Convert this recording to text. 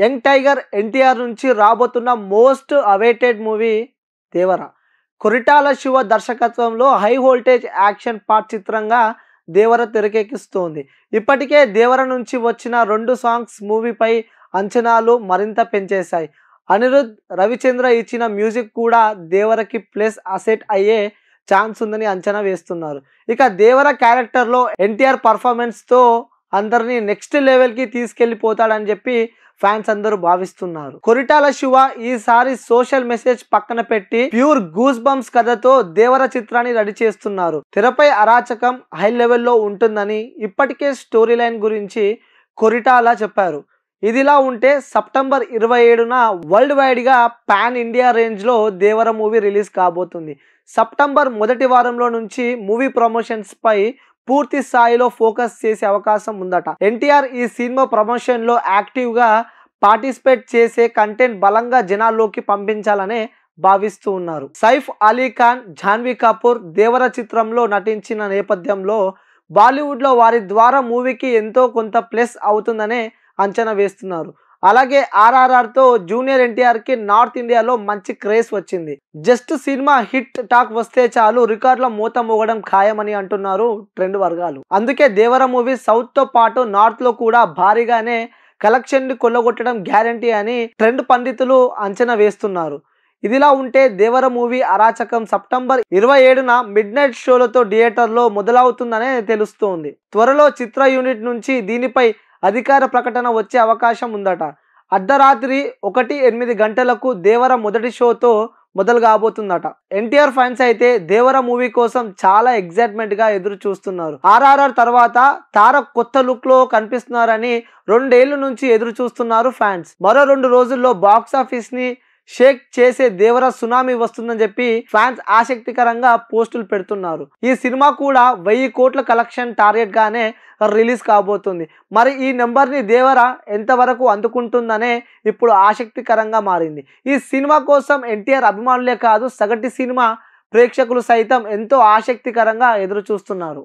young tiger NTR నుంచి రాబోతున్న most awaited movie Devara Koratala Siva దర్శకత్వంలో హై వోల్టేజ్ యాక్షన్ పార్ట్ చిత్రంగా దేవర తెరకెక్కిస్తోంది ఇప్పటికే దేవర నుంచి వచ్చిన రెండు సాంగ్స్ మూవీపై అంచనాలు మరింత పెంచేశాయి అనిరుద్ రవిచంద్ర ఇచ్చిన మ్యూజిక్ కూడా దేవరకి ప్లస్ అసెట్ అయ్యే ఛాన్స్ ఉందని అంచనా వేస్తున్నారు ఇక దేవర క్యారెక్టర్లో ఎన్టీఆర్ పర్ఫార్మెన్స్తో అందరినీ నెక్స్ట్ లెవెల్కి తీసుకెళ్ళిపోతాడని చెప్పి ఫ్యాన్స్ అందరూ భావిస్తున్నారు కొరిటాల శివ ఈసారి సోషల్ మెసేజ్ పక్కన పెట్టి ప్యూర్ గూస్ బంప్స్ కథతో దేవర చిత్రాన్ని రెడీ చేస్తున్నారు తెరపై అరాచకం హై లెవెల్లో ఉంటుందని ఇప్పటికే స్టోరీ లైన్ గురించి కొరిటాల చెప్పారు ఇదిలా ఉంటే సెప్టెంబర్ ఇరవై ఏడున వరల్డ్ వైడ్గా పాన్ ఇండియా రేంజ్లో దేవర మూవీ రిలీజ్ కాబోతుంది సెప్టెంబర్ మొదటి వారంలో నుంచి మూవీ ప్రమోషన్స్పై పూర్తి స్థాయిలో ఫోకస్ చేసే అవకాశం ఉందట ఎన్టీఆర్ ఈ సినిమా ప్రమోషన్లో యాక్టివ్గా పార్టిసిపేట్ చేసే కంటెంట్ బలంగా జనాల్లోకి పంపించాలనే భావిస్తూ ఉన్నారు సైఫ్ అలీ ఖాన్ జాన్వీ కపూర్ దేవర చిత్రంలో నటించిన నేపథ్యంలో బాలీవుడ్లో వారి ద్వారా మూవీకి ఎంతో కొంత ప్లస్ అవుతుందనే అంచనా వేస్తున్నారు అలాగే ఆర్ఆర్ఆర్తో జూనియర్ ఎన్టీఆర్కి నార్త్ ఇండియాలో మంచి క్రేజ్ వచ్చింది జస్ట్ సినిమా హిట్ టాక్ వస్తే చాలు రికార్డుల మూత మోగడం ఖాయమని అంటున్నారు ట్రెండ్ వర్గాలు అందుకే దేవర మూవీ సౌత్తో పాటు నార్త్లో కూడా భారీగానే కలెక్షన్ని కొల్లగొట్టడం గ్యారంటీ అని ట్రెండ్ పండితులు అంచనా వేస్తున్నారు ఇదిలా ఉంటే దేవర మూవీ అరాచకం సెప్టెంబర్ ఇరవై ఏడున మిడ్ నైట్ షోలతో థియేటర్లో మొదలవుతుందనే తెలుస్తోంది త్వరలో చిత్ర యూనిట్ నుంచి దీనిపై అధికార ప్రకటన వచ్చే అవకాశం ఉందట అర్ధరాత్రి ఒకటి ఎనిమిది గంటలకు దేవర మొదటి షోతో మొదలు కాబోతుందట ఎన్టీఆర్ ఫ్యాన్స్ అయితే దేవర మూవీ కోసం చాలా ఎగ్జైట్మెంట్ గా ఎదురు చూస్తున్నారు ఆర్ఆర్ఆర్ తర్వాత తార కొత్త లుక్ లో కనిపిస్తున్నారని రెండేళ్ల నుంచి ఎదురు చూస్తున్నారు ఫ్యాన్స్ మరో రెండు రోజుల్లో బాక్స్ ఆఫీస్ ని షేక్ చేసే దేవర సునామీ వస్తుందని చెప్పి ఫ్యాన్స్ ఆసక్తికరంగా పోస్టులు పెడుతున్నారు ఈ సినిమా కూడా వెయ్యి కోట్ల కలెక్షన్ టార్గెట్ గానే రిలీజ్ కాబోతుంది మరి ఈ నెంబర్ని దేవర ఎంతవరకు అందుకుంటుందనే ఇప్పుడు ఆసక్తికరంగా మారింది ఈ సినిమా కోసం ఎన్టీఆర్ అభిమానులే కాదు సగటి సినిమా ప్రేక్షకులు సైతం ఎంతో ఆసక్తికరంగా ఎదురు చూస్తున్నారు